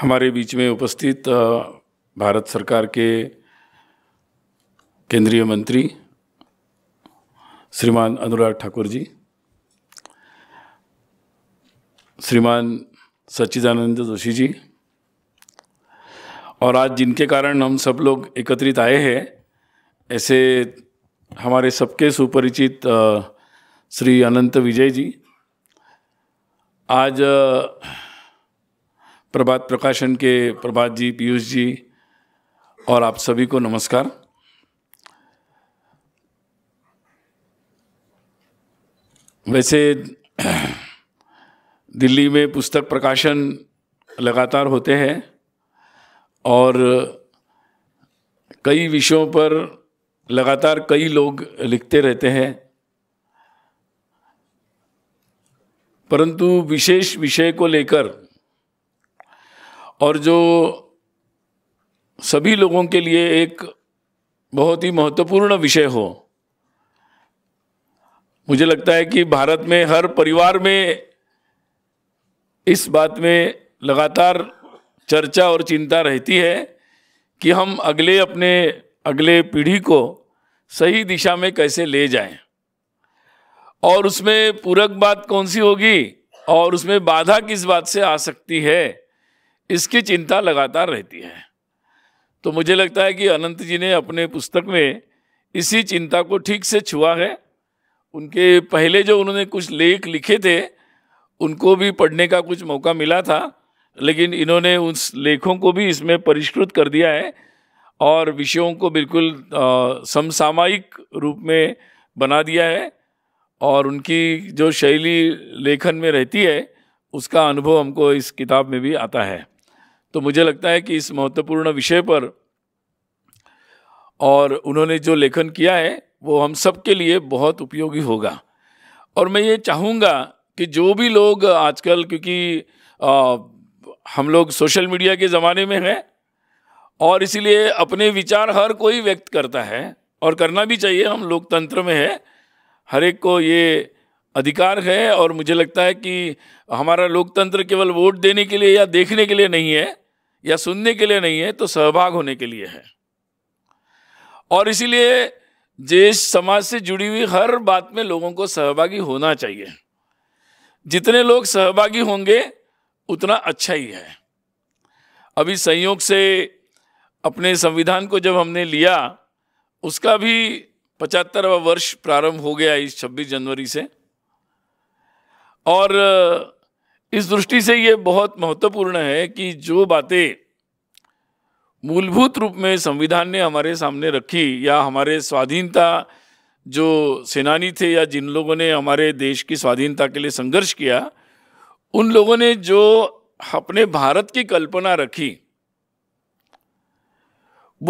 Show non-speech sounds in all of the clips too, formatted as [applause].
हमारे बीच में उपस्थित भारत सरकार के केंद्रीय मंत्री श्रीमान अनुराग ठाकुर जी श्रीमान सच्चिदानंद जोशी जी और आज जिनके कारण हम सब लोग एकत्रित आए हैं ऐसे हमारे सबके सुपरिचित श्री अनंत विजय जी आज प्रभात प्रकाशन के प्रभात जी पीयूष जी और आप सभी को नमस्कार वैसे [clears throat] दिल्ली में पुस्तक प्रकाशन लगातार होते हैं और कई विषयों पर लगातार कई लोग लिखते रहते हैं परंतु विशेष विषय को लेकर और जो सभी लोगों के लिए एक बहुत ही महत्वपूर्ण विषय हो मुझे लगता है कि भारत में हर परिवार में इस बात में लगातार चर्चा और चिंता रहती है कि हम अगले अपने अगले पीढ़ी को सही दिशा में कैसे ले जाएं और उसमें पूरक बात कौन सी होगी और उसमें बाधा किस बात से आ सकती है इसकी चिंता लगातार रहती है तो मुझे लगता है कि अनंत जी ने अपने पुस्तक में इसी चिंता को ठीक से छुआ है उनके पहले जो उन्होंने कुछ लेख लिखे थे उनको भी पढ़ने का कुछ मौका मिला था लेकिन इन्होंने उस लेखों को भी इसमें परिष्कृत कर दिया है और विषयों को बिल्कुल समसामायिक रूप में बना दिया है और उनकी जो शैली लेखन में रहती है उसका अनुभव हमको इस किताब में भी आता है तो मुझे लगता है कि इस महत्वपूर्ण विषय पर और उन्होंने जो लेखन किया है वो हम सब के लिए बहुत उपयोगी होगा और मैं ये चाहूँगा कि जो भी लोग आजकल क्योंकि आ, हम लोग सोशल मीडिया के ज़माने में हैं और इसीलिए अपने विचार हर कोई व्यक्त करता है और करना भी चाहिए हम लोकतंत्र में है हर एक को ये अधिकार है और मुझे लगता है कि हमारा लोकतंत्र केवल वोट देने के लिए या देखने के लिए नहीं है या सुनने के लिए नहीं है तो सहभाग होने के लिए है और इसीलिए देश समाज से जुड़ी हुई हर बात में लोगों को सहभागी होना चाहिए जितने लोग सहभागी होंगे उतना अच्छा ही है अभी संयोग से अपने संविधान को जब हमने लिया उसका भी पचहत्तरवा वर्ष प्रारंभ हो गया इस 26 जनवरी से और इस दृष्टि से ये बहुत महत्वपूर्ण है कि जो बातें मूलभूत रूप में संविधान ने हमारे सामने रखी या हमारे स्वाधीनता जो सेनानी थे या जिन लोगों ने हमारे देश की स्वाधीनता के लिए संघर्ष किया उन लोगों ने जो अपने भारत की कल्पना रखी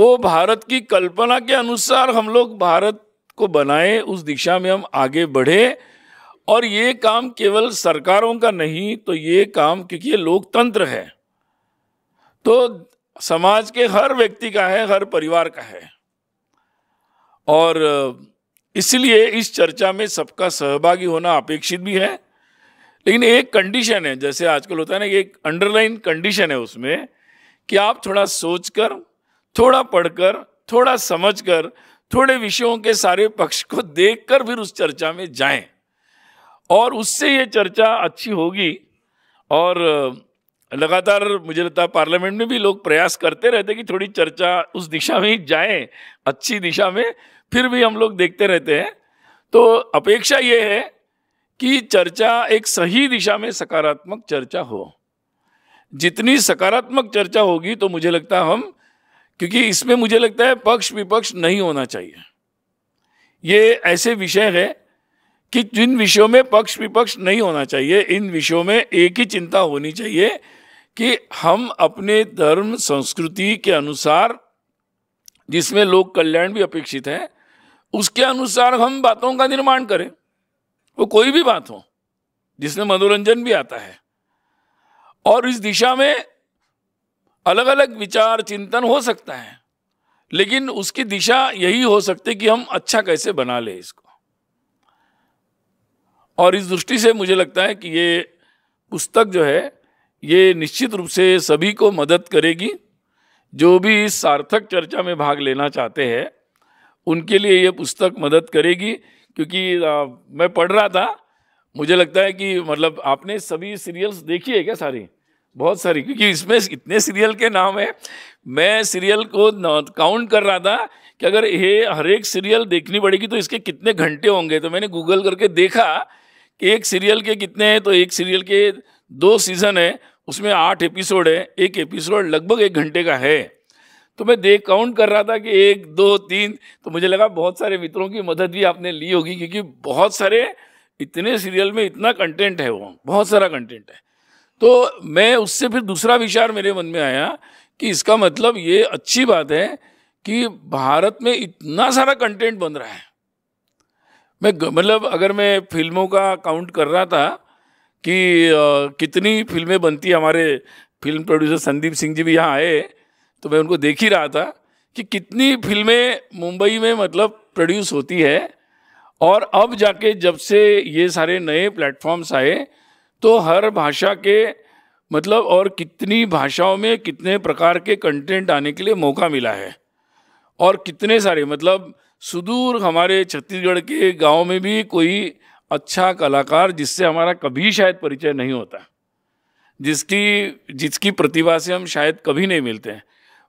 वो भारत की कल्पना के अनुसार हम लोग भारत को बनाए उस दिशा में हम आगे बढ़े और ये काम केवल सरकारों का नहीं तो ये काम क्योंकि ये लोकतंत्र है तो समाज के हर व्यक्ति का है हर परिवार का है और इसलिए इस चर्चा में सबका सहभागी होना अपेक्षित भी है लेकिन एक कंडीशन है जैसे आजकल होता है ना एक अंडरलाइन कंडीशन है उसमें कि आप थोड़ा सोच कर थोड़ा पढ़कर थोड़ा समझकर थोड़े विषयों के सारे पक्ष को देखकर फिर उस चर्चा में जाएं और उससे ये चर्चा अच्छी होगी और लगातार मुझे लगता है पार्लियामेंट में भी लोग प्रयास करते रहते कि थोड़ी चर्चा उस दिशा में जाए अच्छी दिशा में फिर भी हम लोग देखते रहते हैं तो अपेक्षा ये है कि चर्चा एक सही दिशा में सकारात्मक चर्चा हो जितनी सकारात्मक चर्चा होगी तो मुझे लगता है हम क्योंकि इसमें मुझे लगता है पक्ष विपक्ष नहीं होना चाहिए ये ऐसे विषय है कि जिन विषयों में पक्ष विपक्ष नहीं होना चाहिए इन विषयों में एक ही चिंता होनी चाहिए कि हम अपने धर्म संस्कृति के अनुसार जिसमें लोक कल्याण भी अपेक्षित है उसके अनुसार हम बातों का निर्माण करें वो कोई भी बात हो जिसमें मनोरंजन भी आता है और इस दिशा में अलग अलग विचार चिंतन हो सकता है लेकिन उसकी दिशा यही हो सकती है कि हम अच्छा कैसे बना ले इसको और इस दृष्टि से मुझे लगता है कि ये पुस्तक जो है ये निश्चित रूप से सभी को मदद करेगी जो भी इस सार्थक चर्चा में भाग लेना चाहते हैं उनके लिए ये पुस्तक मदद करेगी क्योंकि आ, मैं पढ़ रहा था मुझे लगता है कि मतलब आपने सभी सीरियल्स देखी है क्या सारी बहुत सारी क्योंकि इसमें इतने सीरियल के नाम है मैं सीरियल को काउंट कर रहा था कि अगर ये हर एक सीरियल देखनी पड़ेगी तो इसके कितने घंटे होंगे तो मैंने गूगल करके देखा कि एक सीरियल के कितने हैं तो एक सीरियल के दो सीज़न है उसमें आठ एपिसोड है एक एपिसोड लगभग एक घंटे का है तो मैं देख काउंट कर रहा था कि एक दो तीन तो मुझे लगा बहुत सारे मित्रों की मदद भी आपने ली होगी क्योंकि बहुत सारे इतने सीरियल में इतना कंटेंट है वो बहुत सारा कंटेंट है तो मैं उससे फिर दूसरा विचार मेरे मन में आया कि इसका मतलब ये अच्छी बात है कि भारत में इतना सारा कंटेंट बन रहा है मैं मतलब अगर मैं फिल्मों का काउंट कर रहा था कि आ, कितनी फिल्में बनती हमारे फिल्म प्रोड्यूसर संदीप सिंह जी भी यहाँ आए तो मैं उनको देख ही रहा था कि कितनी फिल्में मुंबई में मतलब प्रोड्यूस होती है और अब जाके जब से ये सारे नए प्लेटफॉर्म्स आए तो हर भाषा के मतलब और कितनी भाषाओं में कितने प्रकार के कंटेंट आने के लिए मौका मिला है और कितने सारे मतलब सुदूर हमारे छत्तीसगढ़ के गांव में भी कोई अच्छा कलाकार जिससे हमारा कभी शायद परिचय नहीं होता जिसकी जिसकी प्रतिभा से हम शायद कभी नहीं मिलते हैं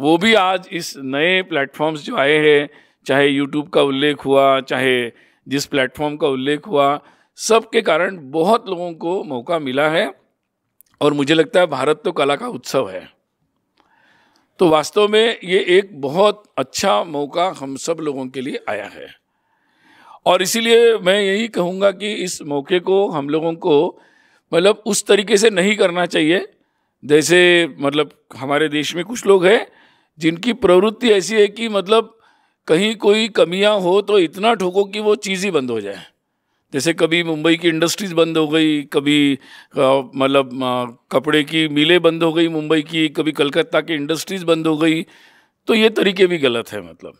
वो भी आज इस नए प्लेटफॉर्म्स जो आए हैं चाहे यूट्यूब का उल्लेख हुआ चाहे जिस प्लेटफॉर्म का उल्लेख हुआ सब के कारण बहुत लोगों को मौका मिला है और मुझे लगता है भारत तो कला का उत्सव है तो वास्तव में ये एक बहुत अच्छा मौका हम सब लोगों के लिए आया है और इसीलिए मैं यही कहूँगा कि इस मौके को हम लोगों को मतलब उस तरीके से नहीं करना चाहिए जैसे मतलब हमारे देश में कुछ लोग हैं जिनकी प्रवृत्ति ऐसी है कि मतलब कहीं कोई कमियां हो तो इतना ठोको कि वो चीज़ ही बंद हो जाए जैसे कभी मुंबई की इंडस्ट्रीज़ बंद हो गई कभी मतलब कपड़े की मिलें बंद हो गई मुंबई की कभी कलकत्ता की इंडस्ट्रीज़ बंद हो गई तो ये तरीके भी गलत है मतलब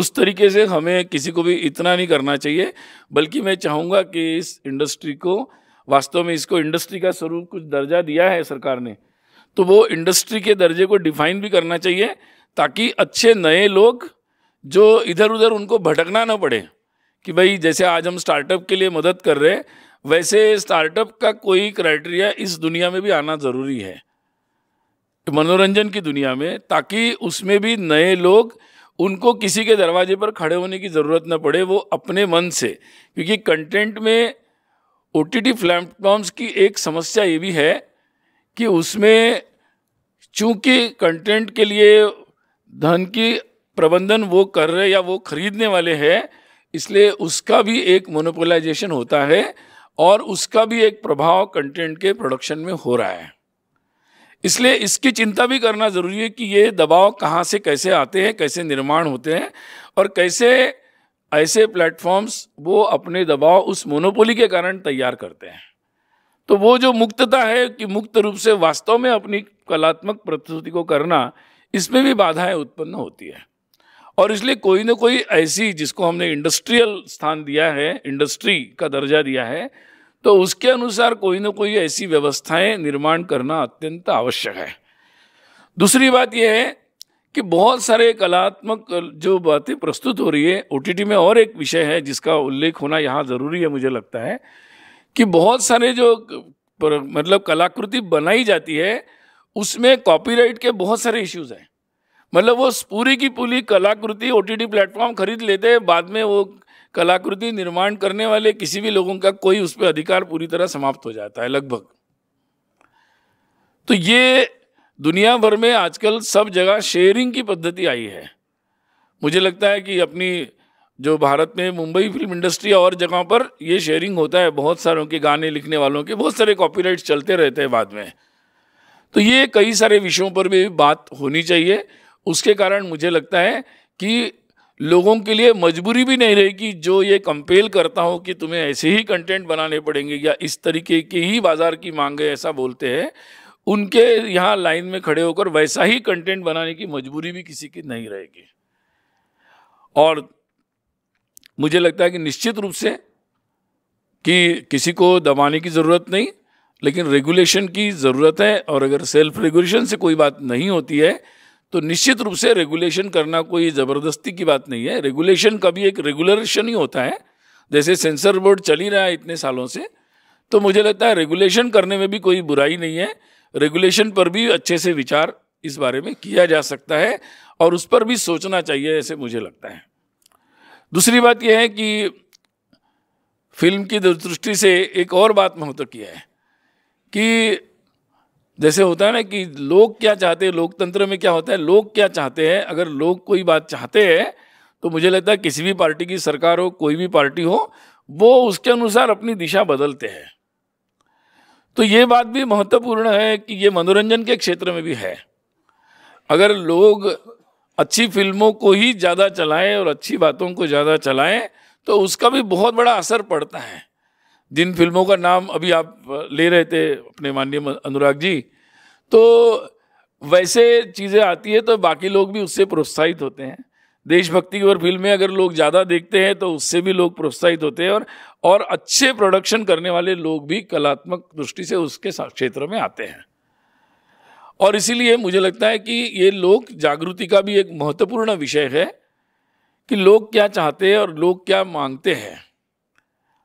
उस तरीके से हमें किसी को भी इतना नहीं करना चाहिए बल्कि मैं चाहूँगा कि इस इंडस्ट्री को वास्तव में इसको इंडस्ट्री का स्वरूप कुछ दर्जा दिया है सरकार ने तो वो इंडस्ट्री के दर्जे को डिफाइन भी करना चाहिए ताकि अच्छे नए लोग जो इधर उधर उनको भटकना ना पड़े कि भाई जैसे आज हम स्टार्टअप के लिए मदद कर रहे हैं वैसे स्टार्टअप का कोई क्राइटेरिया इस दुनिया में भी आना ज़रूरी है मनोरंजन की दुनिया में ताकि उसमें भी नए लोग उनको किसी के दरवाजे पर खड़े होने की ज़रूरत न पड़े वो अपने मन से क्योंकि कंटेंट में ओ टी टी प्लेटफॉर्म्स की एक समस्या ये भी है कि उसमें चूंकि कंटेंट के लिए धन की प्रबंधन वो कर रहे या वो खरीदने वाले हैं इसलिए उसका भी एक मोनोपोलाइजेशन होता है और उसका भी एक प्रभाव कंटेंट के प्रोडक्शन में हो रहा है इसलिए इसकी चिंता भी करना ज़रूरी है कि ये दबाव कहाँ से कैसे आते हैं कैसे निर्माण होते हैं और कैसे ऐसे प्लेटफॉर्म्स वो अपने दबाव उस मोनोपोली के कारण तैयार करते हैं तो वो जो मुक्तता है कि मुक्त रूप से वास्तव में अपनी कलात्मक प्रस्तुति को करना इसमें भी बाधाएं उत्पन्न होती है और इसलिए कोई ना कोई ऐसी जिसको हमने इंडस्ट्रियल स्थान दिया है इंडस्ट्री का दर्जा दिया है तो उसके अनुसार कोई ना कोई ऐसी व्यवस्थाएं निर्माण करना अत्यंत आवश्यक है दूसरी बात यह है कि बहुत सारे कलात्मक जो बातें प्रस्तुत हो रही है ओटीटी में और एक विषय है जिसका उल्लेख होना यहाँ ज़रूरी है मुझे लगता है कि बहुत सारे जो मतलब कलाकृति बनाई जाती है उसमें कॉपीराइट के बहुत सारे इश्यूज़ हैं मतलब वो पूरी की पूरी कलाकृति ओ टी प्लेटफॉर्म खरीद लेते हैं बाद में वो कलाकृति निर्माण करने वाले किसी भी लोगों का कोई उस पर अधिकार पूरी तरह समाप्त हो जाता है लगभग तो ये दुनिया भर में आजकल सब जगह शेयरिंग की पद्धति आई है मुझे लगता है कि अपनी जो भारत में मुंबई फिल्म इंडस्ट्री और जगहों पर ये शेयरिंग होता है बहुत सारों के गाने लिखने वालों के बहुत सारे कॉपीराइट चलते रहते हैं बाद में तो ये कई सारे विषयों पर भी बात होनी चाहिए उसके कारण मुझे लगता है कि लोगों के लिए मजबूरी भी नहीं रहेगी जो ये कंपेल करता हो कि तुम्हें ऐसे ही कंटेंट बनाने पड़ेंगे या इस तरीके की ही बाज़ार की मांग है ऐसा बोलते हैं उनके यहाँ लाइन में खड़े होकर वैसा ही कंटेंट बनाने की मजबूरी भी किसी की नहीं रहेगी और मुझे लगता है कि निश्चित रूप से कि किसी को दबाने की ज़रूरत नहीं लेकिन रेगुलेशन की ज़रूरत है और अगर सेल्फ रेगुलेशन से कोई बात नहीं होती है तो निश्चित रूप से रेगुलेशन करना कोई ज़बरदस्ती की बात नहीं है रेगुलेशन कभी एक रेगुलेशन ही होता है जैसे सेंसर बोर्ड चल ही रहा है इतने सालों से तो मुझे लगता है रेगुलेशन करने में भी कोई बुराई नहीं है रेगुलेशन पर भी अच्छे से विचार इस बारे में किया जा सकता है और उस पर भी सोचना चाहिए ऐसे मुझे लगता है दूसरी बात यह है कि फिल्म की दृष्टि से एक और बात महत्व किया है कि जैसे होता है ना कि लोग क्या चाहते हैं लोकतंत्र में क्या होता है लोग क्या चाहते हैं अगर लोग कोई बात चाहते हैं तो मुझे लगता है किसी भी पार्टी की सरकार हो कोई भी पार्टी हो वो उसके अनुसार अपनी दिशा बदलते हैं तो ये बात भी महत्वपूर्ण है कि ये मनोरंजन के क्षेत्र में भी है अगर लोग अच्छी फिल्मों को ही ज़्यादा चलाएं और अच्छी बातों को ज़्यादा चलाएं तो उसका भी बहुत बड़ा असर पड़ता है जिन फिल्मों का नाम अभी आप ले रहे थे अपने माननीय अनुराग जी तो वैसे चीज़ें आती है तो बाकी लोग भी उससे प्रोत्साहित होते हैं देशभक्ति की और फिल्में अगर लोग ज़्यादा देखते हैं तो उससे भी लोग प्रोत्साहित होते हैं और और अच्छे प्रोडक्शन करने वाले लोग भी कलात्मक दृष्टि से उसके क्षेत्र में आते हैं और इसीलिए मुझे लगता है कि ये लोक जागृति का भी एक महत्वपूर्ण विषय है कि लोग क्या चाहते हैं और लोग क्या मांगते हैं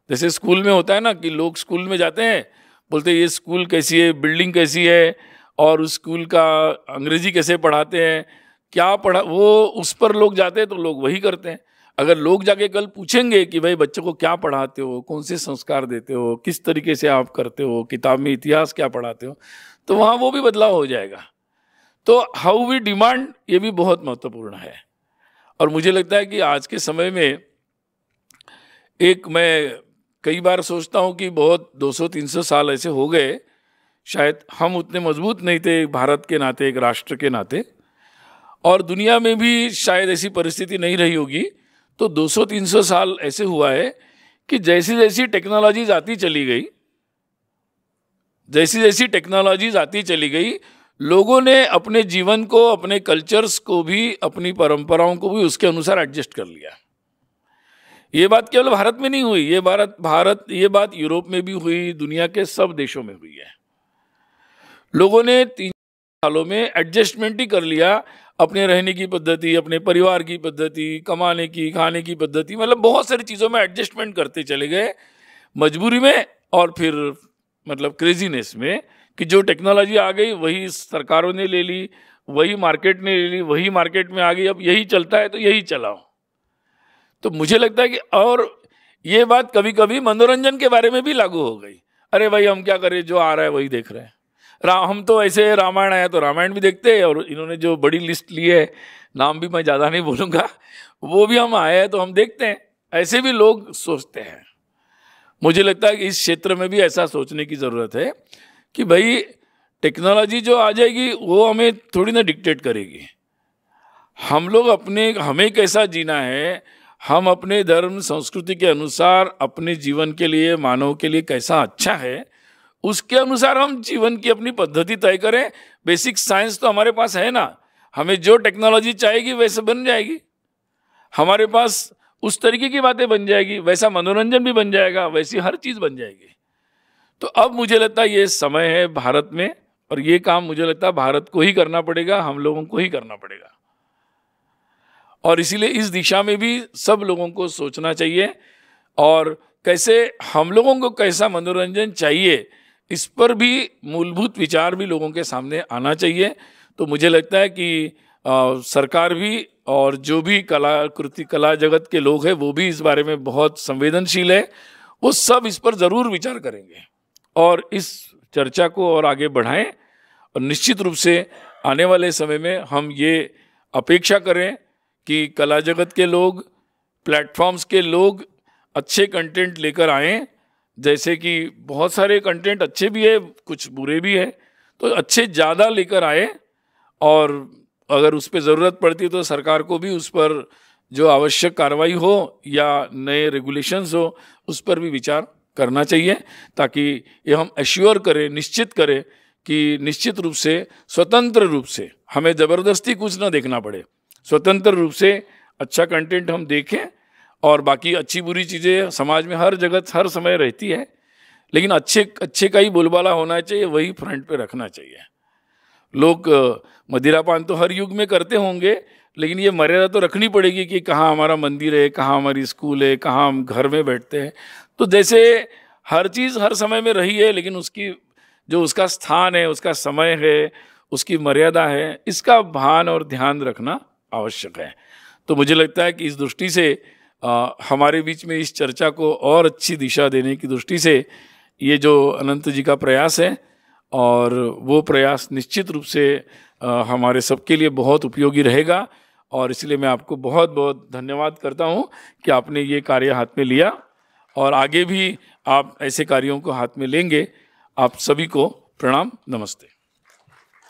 जैसे स्कूल में होता है ना कि लोग स्कूल में जाते हैं बोलते हैं ये स्कूल कैसी है बिल्डिंग कैसी है और उस स्कूल का अंग्रेजी कैसे पढ़ाते हैं क्या पढ़ा वो उस पर लोग जाते हैं तो लोग वही करते हैं अगर लोग जाके कल पूछेंगे कि भाई बच्चों को क्या पढ़ाते हो कौन से संस्कार देते हो किस तरीके से आप करते हो किताब में इतिहास क्या पढ़ाते हो तो वहाँ वो भी बदलाव हो जाएगा तो हाउ वी डिमांड ये भी बहुत महत्वपूर्ण है और मुझे लगता है कि आज के समय में एक मैं कई बार सोचता हूँ कि बहुत 200-300 साल ऐसे हो गए शायद हम उतने मजबूत नहीं थे भारत के नाते एक राष्ट्र के नाते और दुनिया में भी शायद ऐसी परिस्थिति नहीं रही होगी तो 200-300 साल ऐसे हुआ है कि जैसी जैसी टेक्नोलॉजीज आती चली गई जैसी जैसी टेक्नोलॉजीज आती चली गई लोगों ने अपने जीवन को अपने कल्चर्स को भी अपनी परंपराओं को भी उसके अनुसार एडजस्ट कर लिया ये बात केवल भारत में नहीं हुई ये भारत भारत ये बात यूरोप में भी हुई दुनिया के सब देशों में हुई है लोगों ने तीन सालों में एडजस्टमेंट ही कर लिया अपने रहने की पद्धति अपने परिवार की पद्धति कमाने की खाने की पद्धति मतलब बहुत सारी चीज़ों में एडजस्टमेंट करते चले गए मजबूरी में और फिर मतलब क्रेजीनेस में कि जो टेक्नोलॉजी आ गई वही सरकारों ने ले ली वही मार्केट ने ले ली वही मार्केट में आ गई अब यही चलता है तो यही चलाओ तो मुझे लगता है कि और ये बात कभी कभी मनोरंजन के बारे में भी लागू हो गई अरे भाई हम क्या करें जो आ रहा है वही देख रहे हैं रा हम तो ऐसे रामायण आया तो रामायण भी देखते हैं और इन्होंने जो बड़ी लिस्ट ली है नाम भी मैं ज़्यादा नहीं बोलूँगा वो भी हम आए हैं तो हम देखते हैं ऐसे भी लोग सोचते हैं मुझे लगता है कि इस क्षेत्र में भी ऐसा सोचने की ज़रूरत है कि भाई टेक्नोलॉजी जो आ जाएगी वो हमें थोड़ी ना डिक्टेट करेगी हम लोग अपने हमें कैसा जीना है हम अपने धर्म संस्कृति के अनुसार अपने जीवन के लिए मानव के लिए कैसा अच्छा है उसके अनुसार हम जीवन की अपनी पद्धति तय करें बेसिक साइंस तो हमारे पास है ना हमें जो टेक्नोलॉजी चाहेगी वैसे बन जाएगी हमारे पास उस तरीके की बातें बन जाएगी वैसा मनोरंजन भी बन जाएगा वैसी हर चीज़ बन जाएगी तो अब मुझे लगता है ये समय है भारत में और ये काम मुझे लगता है भारत को ही करना पड़ेगा हम लोगों को ही करना पड़ेगा और इसीलिए इस दिशा में भी सब लोगों को सोचना चाहिए और कैसे हम लोगों को कैसा मनोरंजन चाहिए इस पर भी मूलभूत विचार भी लोगों के सामने आना चाहिए तो मुझे लगता है कि आ, सरकार भी और जो भी कलाकृति कला जगत के लोग हैं वो भी इस बारे में बहुत संवेदनशील है वो सब इस पर ज़रूर विचार करेंगे और इस चर्चा को और आगे बढ़ाएं और निश्चित रूप से आने वाले समय में हम ये अपेक्षा करें कि कला जगत के लोग प्लेटफॉर्म्स के लोग अच्छे कंटेंट लेकर आए जैसे कि बहुत सारे कंटेंट अच्छे भी है कुछ बुरे भी है तो अच्छे ज़्यादा लेकर आए और अगर उस पर ज़रूरत पड़ती तो सरकार को भी उस पर जो आवश्यक कार्रवाई हो या नए रेगुलेशंस हो उस पर भी विचार करना चाहिए ताकि ये हम एश्योर करें निश्चित करें कि निश्चित रूप से स्वतंत्र रूप से हमें ज़बरदस्ती कुछ ना देखना पड़े स्वतंत्र रूप से अच्छा कंटेंट हम देखें और बाकी अच्छी बुरी चीज़ें समाज में हर जगह हर समय रहती है लेकिन अच्छे अच्छे का ही बोलबाला होना चाहिए वही फ्रंट पे रखना चाहिए लोग मदिरापान तो हर युग में करते होंगे लेकिन ये मर्यादा तो रखनी पड़ेगी कि कहाँ हमारा मंदिर है कहाँ हमारी स्कूल है कहाँ हम घर में बैठते हैं तो जैसे हर चीज़ हर समय में रही है लेकिन उसकी जो उसका स्थान है उसका समय है उसकी मर्यादा है इसका भान और ध्यान रखना आवश्यक है तो मुझे लगता है कि इस दृष्टि से आ, हमारे बीच में इस चर्चा को और अच्छी दिशा देने की दृष्टि से ये जो अनंत जी का प्रयास है और वो प्रयास निश्चित रूप से आ, हमारे सबके लिए बहुत उपयोगी रहेगा और इसलिए मैं आपको बहुत बहुत धन्यवाद करता हूँ कि आपने ये कार्य हाथ में लिया और आगे भी आप ऐसे कार्यों को हाथ में लेंगे आप सभी को प्रणाम नमस्ते